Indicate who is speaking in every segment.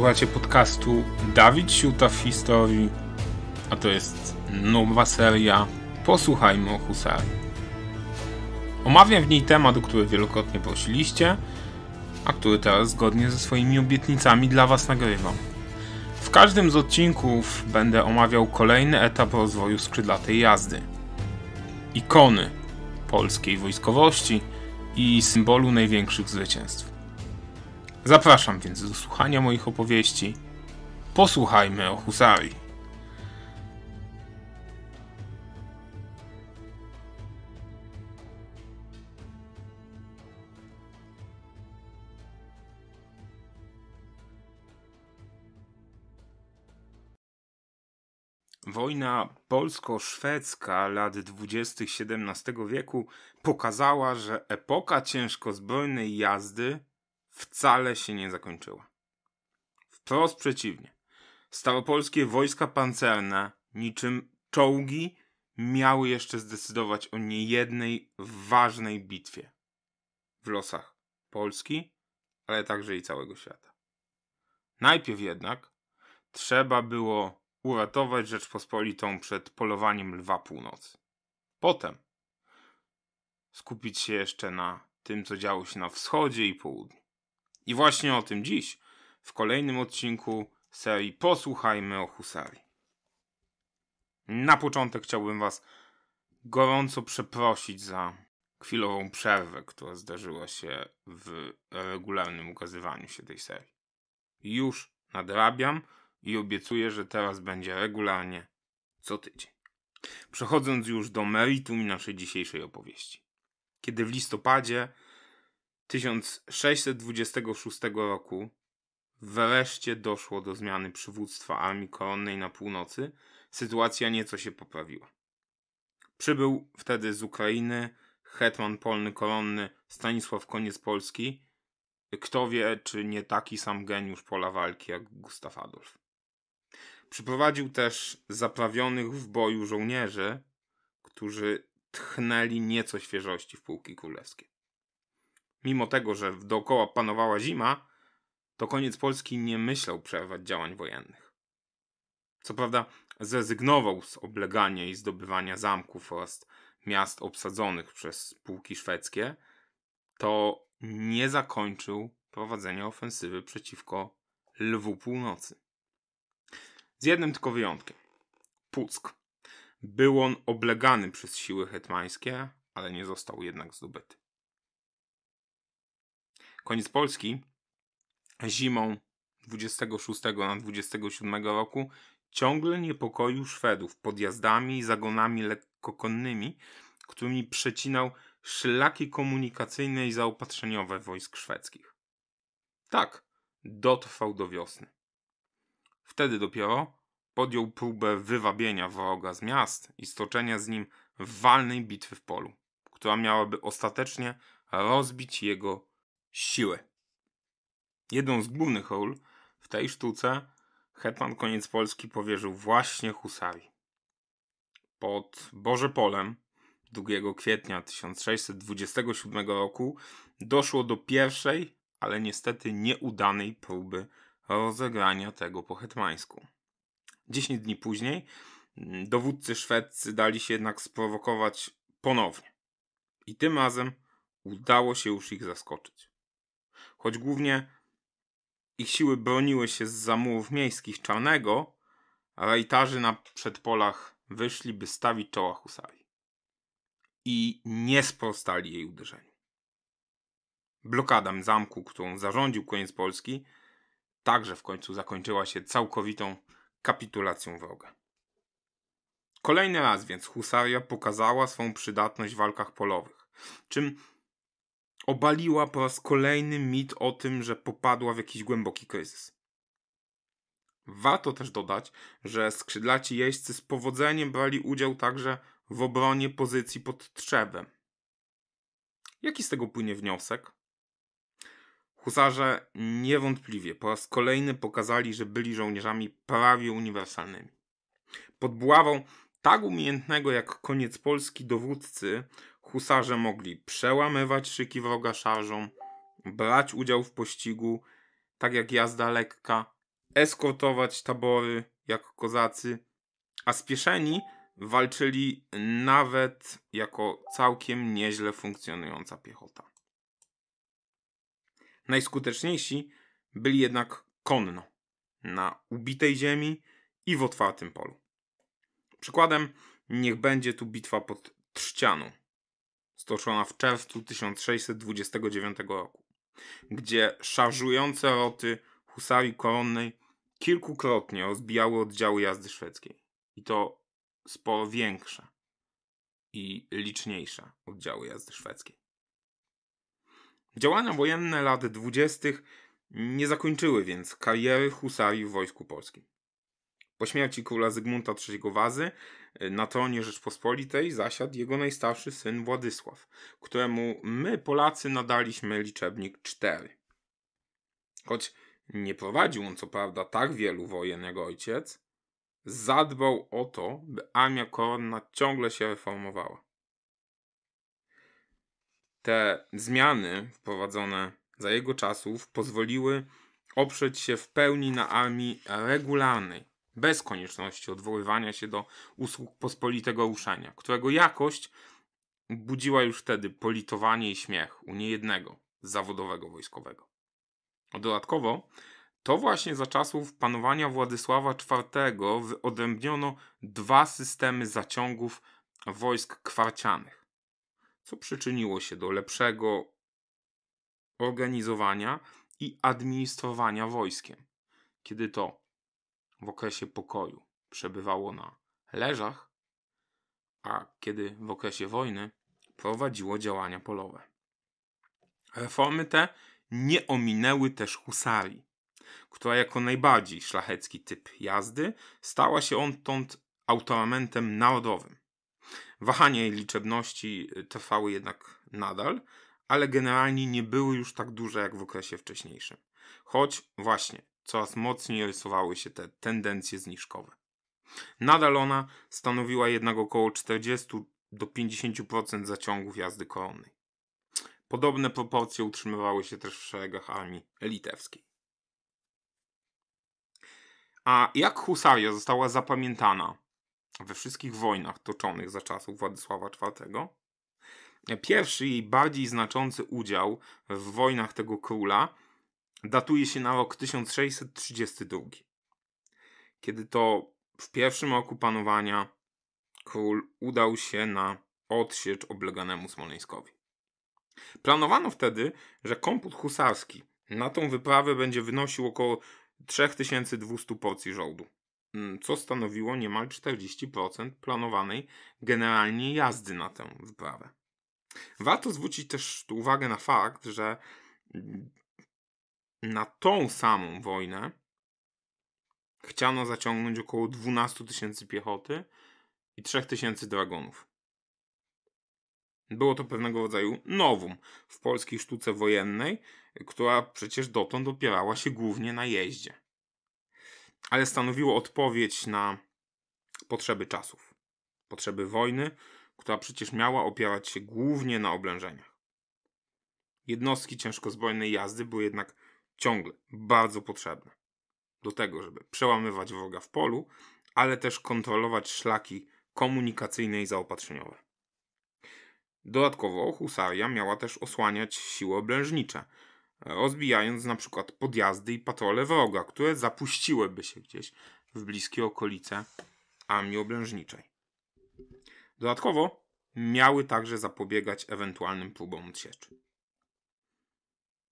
Speaker 1: Słuchacie podcastu Dawid Siuta w historii, a to jest nowa seria Posłuchajmy o Husarii. Omawiam w niej temat, o który wielokrotnie prosiliście, a który teraz zgodnie ze swoimi obietnicami dla Was nagrywam. W każdym z odcinków będę omawiał kolejny etap rozwoju skrzydlatej jazdy. Ikony polskiej wojskowości i symbolu największych zwycięstw. Zapraszam więc do słuchania moich opowieści. Posłuchajmy o Husari. Wojna polsko-szwedzka lat 20. XVII wieku pokazała, że epoka ciężkozbrojnej jazdy wcale się nie zakończyła. Wprost przeciwnie. Staropolskie wojska pancerne, niczym czołgi, miały jeszcze zdecydować o niejednej ważnej bitwie w losach Polski, ale także i całego świata. Najpierw jednak trzeba było uratować Rzeczpospolitą przed polowaniem lwa północy. Potem skupić się jeszcze na tym, co działo się na wschodzie i południu. I właśnie o tym dziś, w kolejnym odcinku serii Posłuchajmy o Husarii. Na początek chciałbym Was gorąco przeprosić za chwilową przerwę, która zdarzyła się w regularnym ukazywaniu się tej serii. Już nadrabiam i obiecuję, że teraz będzie regularnie co tydzień. Przechodząc już do meritum naszej dzisiejszej opowieści. Kiedy w listopadzie 1626 roku wreszcie doszło do zmiany przywództwa armii koronnej na północy, sytuacja nieco się poprawiła. Przybył wtedy z Ukrainy hetman polny koronny Stanisław Koniec Polski. Kto wie, czy nie taki sam geniusz pola walki jak Gustaw Adolf. Przyprowadził też zaprawionych w boju żołnierzy, którzy tchnęli nieco świeżości w pułki królewskie. Mimo tego, że dookoła panowała zima, to koniec Polski nie myślał przerwać działań wojennych. Co prawda zrezygnował z oblegania i zdobywania zamków oraz miast obsadzonych przez pułki szwedzkie, to nie zakończył prowadzenia ofensywy przeciwko Lwu Północy. Z jednym tylko wyjątkiem. Puck. Był on oblegany przez siły hetmańskie, ale nie został jednak zdobyty. Koniec Polski zimą 26 na 27 roku ciągle niepokoił Szwedów podjazdami i zagonami lekkokonnymi, którymi przecinał szlaki komunikacyjne i zaopatrzeniowe wojsk szwedzkich. Tak, dotrwał do wiosny. Wtedy dopiero podjął próbę wywabienia wroga z miast i stoczenia z nim walnej bitwy w polu, która miałaby ostatecznie rozbić jego siłę. Jedną z głównych ról w tej sztuce hetman koniec Polski powierzył właśnie Husarii. Pod Boże Polem 2 kwietnia 1627 roku doszło do pierwszej, ale niestety nieudanej próby rozegrania tego po hetmańsku. 10 dni później dowódcy szwedzcy dali się jednak sprowokować ponownie. I tym razem udało się już ich zaskoczyć choć głównie ich siły broniły się z zamówień miejskich Czarnego, rajtarzy na przedpolach wyszli, by stawić czoła husarii. I nie sprostali jej uderzeniu. Blokada zamku, którą zarządził koniec Polski, także w końcu zakończyła się całkowitą kapitulacją wroga. Kolejny raz więc husaria pokazała swą przydatność w walkach polowych, czym obaliła po raz kolejny mit o tym, że popadła w jakiś głęboki kryzys. Warto też dodać, że skrzydlaci jeźdźcy z powodzeniem brali udział także w obronie pozycji pod Trzebem. Jaki z tego płynie wniosek? Husarze niewątpliwie po raz kolejny pokazali, że byli żołnierzami prawie uniwersalnymi. Pod buławą tak umiejętnego jak koniec Polski dowódcy Husarze mogli przełamywać szyki wroga szarżą, brać udział w pościgu, tak jak jazda lekka, eskortować tabory jak kozacy, a spieszeni walczyli nawet jako całkiem nieźle funkcjonująca piechota. Najskuteczniejsi byli jednak konno, na ubitej ziemi i w otwartym polu. Przykładem niech będzie tu bitwa pod Trzcianą, stoczona w czerwcu 1629 roku, gdzie szarżujące roty husarii koronnej kilkukrotnie rozbijały oddziały jazdy szwedzkiej. I to sporo większe i liczniejsze oddziały jazdy szwedzkiej. Działania wojenne lat 20. nie zakończyły więc kariery husarii w Wojsku Polskim. Po śmierci króla Zygmunta III Wazy e, na tronie Rzeczpospolitej zasiadł jego najstarszy syn Władysław, któremu my Polacy nadaliśmy liczebnik 4. Choć nie prowadził on co prawda tak wielu wojen jak ojciec, zadbał o to, by armia koronna ciągle się reformowała. Te zmiany wprowadzone za jego czasów pozwoliły oprzeć się w pełni na armii regularnej, bez konieczności odwoływania się do usług pospolitego uszania, którego jakość budziła już wtedy politowanie i śmiech u niejednego zawodowego wojskowego. dodatkowo, to właśnie za czasów panowania Władysława IV wyodrębniono dwa systemy zaciągów wojsk kwarcianych, co przyczyniło się do lepszego organizowania i administrowania wojskiem, kiedy to w okresie pokoju przebywało na leżach, a kiedy w okresie wojny prowadziło działania polowe. Reformy te nie ominęły też husarii, która jako najbardziej szlachecki typ jazdy stała się odtąd autoramentem narodowym. Wahania jej liczebności trwały jednak nadal, ale generalnie nie były już tak duże jak w okresie wcześniejszym. Choć właśnie coraz mocniej rysowały się te tendencje zniżkowe. Nadal ona stanowiła jednak około 40 do 50% zaciągów jazdy koronnej. Podobne proporcje utrzymywały się też w szeregach armii litewskiej. A jak husaria została zapamiętana we wszystkich wojnach toczonych za czasów Władysława IV? Pierwszy jej bardziej znaczący udział w wojnach tego króla datuje się na rok 1632, kiedy to w pierwszym roku panowania król udał się na odsiecz obleganemu Smoleńskowi. Planowano wtedy, że komput husarski na tą wyprawę będzie wynosił około 3200 porcji żołdu, mm, co stanowiło niemal 40% planowanej generalnie jazdy na tę wyprawę. Warto zwrócić też uwagę na fakt, że mm, na tą samą wojnę chciano zaciągnąć około 12 tysięcy piechoty i 3 tysięcy dragonów. Było to pewnego rodzaju nowum w polskiej sztuce wojennej, która przecież dotąd opierała się głównie na jeździe. Ale stanowiło odpowiedź na potrzeby czasów, potrzeby wojny, która przecież miała opierać się głównie na oblężeniach. Jednostki ciężko jazdy były jednak ciągle bardzo potrzebne do tego, żeby przełamywać wroga w polu, ale też kontrolować szlaki komunikacyjne i zaopatrzeniowe. Dodatkowo husaria miała też osłaniać siły oblężnicze, rozbijając na przykład podjazdy i patrole wroga, które zapuściłyby się gdzieś w bliskie okolice armii oblężniczej. Dodatkowo miały także zapobiegać ewentualnym próbom odsieczy.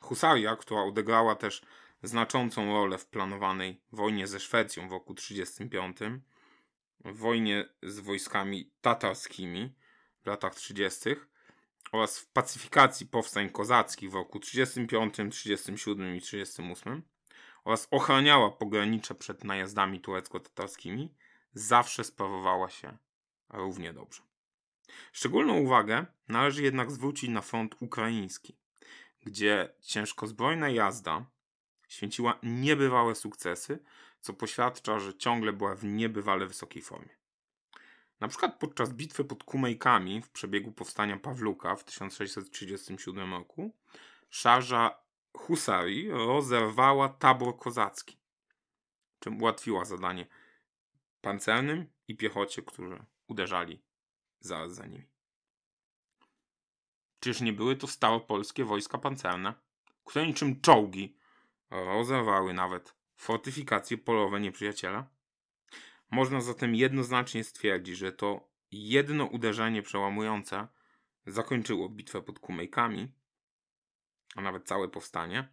Speaker 1: Husaria, która odegrała też znaczącą rolę w planowanej wojnie ze Szwecją w roku 1935, w wojnie z wojskami tatarskimi w latach 30. oraz w pacyfikacji powstań kozackich w roku 1935, 1937 i 1938 oraz ochraniała pogranicze przed najazdami turecko-tatarskimi, zawsze sprawowała się równie dobrze. Szczególną uwagę należy jednak zwrócić na front ukraiński, gdzie ciężkozbrojna jazda święciła niebywałe sukcesy, co poświadcza, że ciągle była w niebywale wysokiej formie. Na przykład podczas bitwy pod Kumejkami w przebiegu powstania Pawluka w 1637 roku szarża husari rozerwała tabor kozacki, czym ułatwiła zadanie pancernym i piechocie, którzy uderzali zaraz za nimi. Czyż nie były to stałe polskie wojska pancerne, które niczym czołgi rozewały nawet fortyfikacje polowe nieprzyjaciela? Można zatem jednoznacznie stwierdzić, że to jedno uderzenie przełamujące zakończyło bitwę pod Kumejkami, a nawet całe powstanie,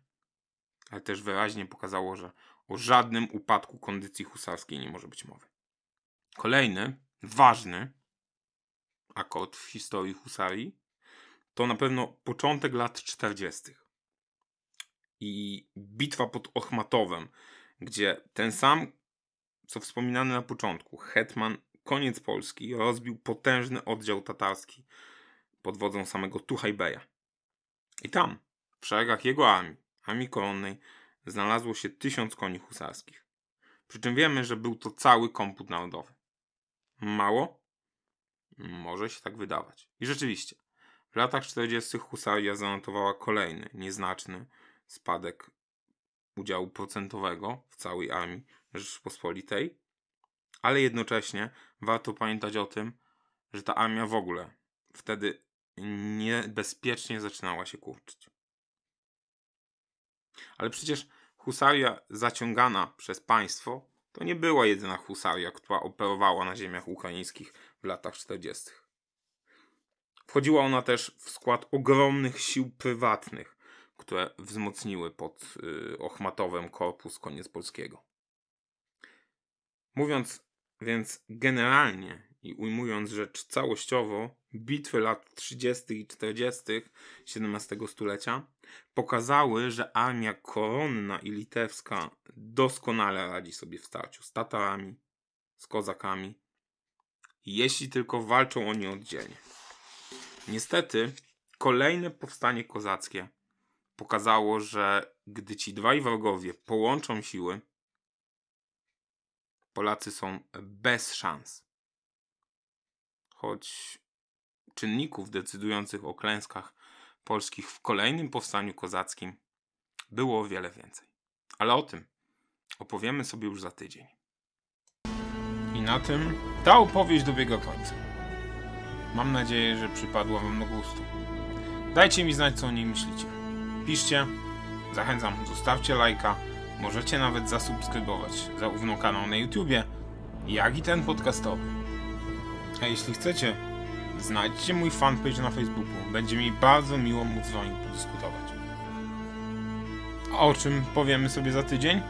Speaker 1: ale też wyraźnie pokazało, że o żadnym upadku kondycji husarskiej nie może być mowy. Kolejny, ważny akord w historii husarii to na pewno początek lat 40. I bitwa pod Ochmatowem, gdzie ten sam, co wspominany na początku, hetman, koniec Polski, rozbił potężny oddział tatarski pod wodzą samego Tuhajbeja. I tam, w szeregach jego armii, armii koronnej, znalazło się tysiąc koni husarskich. Przy czym wiemy, że był to cały komput narodowy. Mało? Może się tak wydawać. I rzeczywiście, w latach 40. husaria zanotowała kolejny, nieznaczny spadek udziału procentowego w całej armii Rzeczpospolitej, ale jednocześnie warto pamiętać o tym, że ta armia w ogóle wtedy niebezpiecznie zaczynała się kurczyć. Ale przecież husaria zaciągana przez państwo to nie była jedyna husaria, która operowała na ziemiach ukraińskich w latach 40. Wchodziła ona też w skład ogromnych sił prywatnych, które wzmocniły pod y, Ochmatowem korpus koniec polskiego. Mówiąc więc generalnie i ujmując rzecz całościowo, bitwy lat 30. i 40. XVII stulecia pokazały, że armia koronna i litewska doskonale radzi sobie w starciu z Tatarami, z Kozakami, jeśli tylko walczą oni oddzielnie. Niestety, kolejne powstanie kozackie pokazało, że gdy ci dwaj wrogowie połączą siły, Polacy są bez szans. Choć czynników decydujących o klęskach polskich w kolejnym powstaniu kozackim było o wiele więcej. Ale o tym opowiemy sobie już za tydzień. I na tym ta opowieść dobiega końca. Mam nadzieję, że przypadła Wam do gustu. Dajcie mi znać, co o niej myślicie. Piszcie, zachęcam, zostawcie lajka, możecie nawet zasubskrybować zarówno kanał na YouTubie, jak i ten podcastowy. A jeśli chcecie, znajdźcie mój fanpage na Facebooku. Będzie mi bardzo miło móc z Wami podyskutować. A o czym powiemy sobie za tydzień?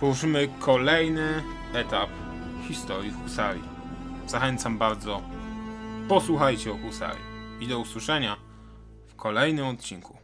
Speaker 1: Poruszymy kolejny etap historii Husari. Zachęcam bardzo posłuchajcie o Husari i do usłyszenia w kolejnym odcinku.